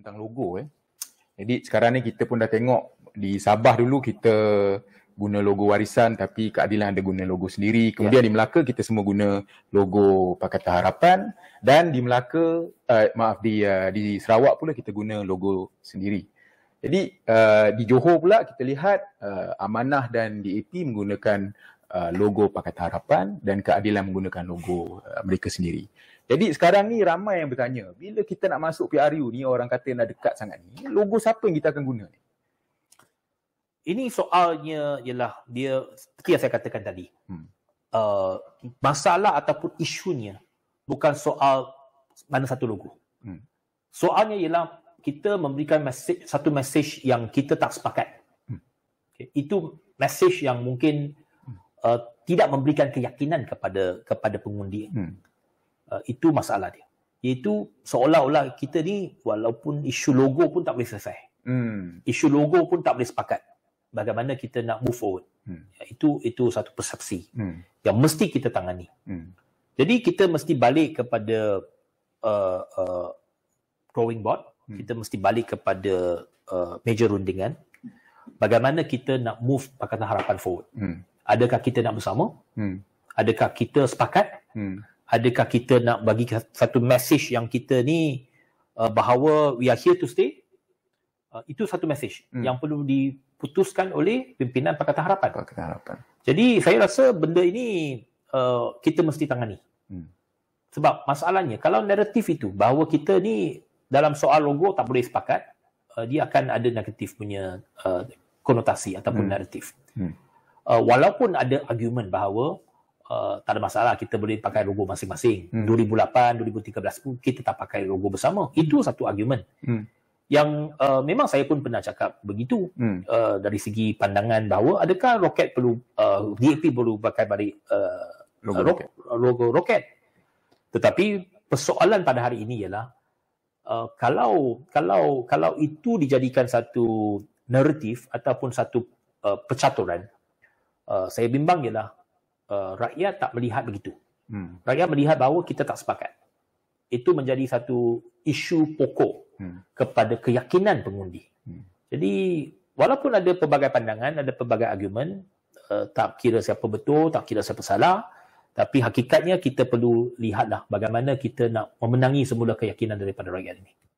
tentang logo eh. Jadi sekarang ni kita pun dah tengok di Sabah dulu kita guna logo warisan tapi keadilan ada guna logo sendiri. Kemudian ya. di Melaka kita semua guna logo Pakatan Harapan dan di Melaka uh, maaf di uh, di Sarawak pula kita guna logo sendiri. Jadi uh, di Johor pula kita lihat uh, Amanah dan DAP menggunakan Uh, logo Pakatan Harapan dan keadilan menggunakan logo uh, mereka sendiri. Jadi sekarang ni ramai yang bertanya, bila kita nak masuk PRU ni, orang kata nak dekat sangat ni, logo siapa yang kita akan guna ni? Ini soalnya ialah dia, seperti yang saya katakan tadi, hmm. uh, masalah ataupun isunya bukan soal mana satu logo. Hmm. Soalnya ialah kita memberikan message, satu message yang kita tak sepakat. Hmm. Okay. Itu message yang mungkin uh, tidak memberikan keyakinan kepada kepada pengundi. Hmm. Uh, itu masalah dia. Iaitu seolah-olah kita ni walaupun isu logo pun tak boleh selesai. Hmm. Isu logo pun tak boleh sepakat. Bagaimana kita nak move forward. Hmm. Ya, itu itu satu persepsi hmm. yang mesti kita tangani. Hmm. Jadi kita mesti balik kepada uh, uh, drawing board. Hmm. Kita mesti balik kepada uh, meja rundingan. Bagaimana kita nak move Pakatan Harapan forward. Hmm adakah kita nak bersama? Hmm. Adakah kita sepakat? Hmm. Adakah kita nak bagi satu message yang kita ni uh, bahawa we are here to stay? Uh, itu satu message hmm. yang perlu diputuskan oleh pimpinan Pakatan Harapan. Pakatan Harapan. Jadi saya rasa benda ini uh, kita mesti tangani. Hmm. Sebab masalahnya kalau naratif itu bahawa kita ni dalam soal logo tak boleh sepakat, uh, dia akan ada negatif punya uh, konotasi ataupun hmm. naratif. Hmm uh, walaupun ada argument bahawa uh, tak ada masalah kita boleh pakai logo masing-masing. Hmm. 2008, 2013 pun kita tak pakai logo bersama. Hmm. Itu satu argument. Hmm. Yang uh, memang saya pun pernah cakap begitu hmm. uh, dari segi pandangan bahawa adakah roket perlu uh, DAP perlu pakai balik uh, logo, uh, ro- roket. logo roket. Tetapi persoalan pada hari ini ialah Uh, kalau kalau kalau itu dijadikan satu naratif ataupun satu uh, percaturan Uh, saya bimbang ialah uh, rakyat tak melihat begitu. Hmm. Rakyat melihat bahawa kita tak sepakat. Itu menjadi satu isu pokok hmm. kepada keyakinan pengundi. Hmm. Jadi walaupun ada pelbagai pandangan, ada pelbagai argumen, uh, tak kira siapa betul, tak kira siapa salah, tapi hakikatnya kita perlu lihatlah bagaimana kita nak memenangi semula keyakinan daripada rakyat ini.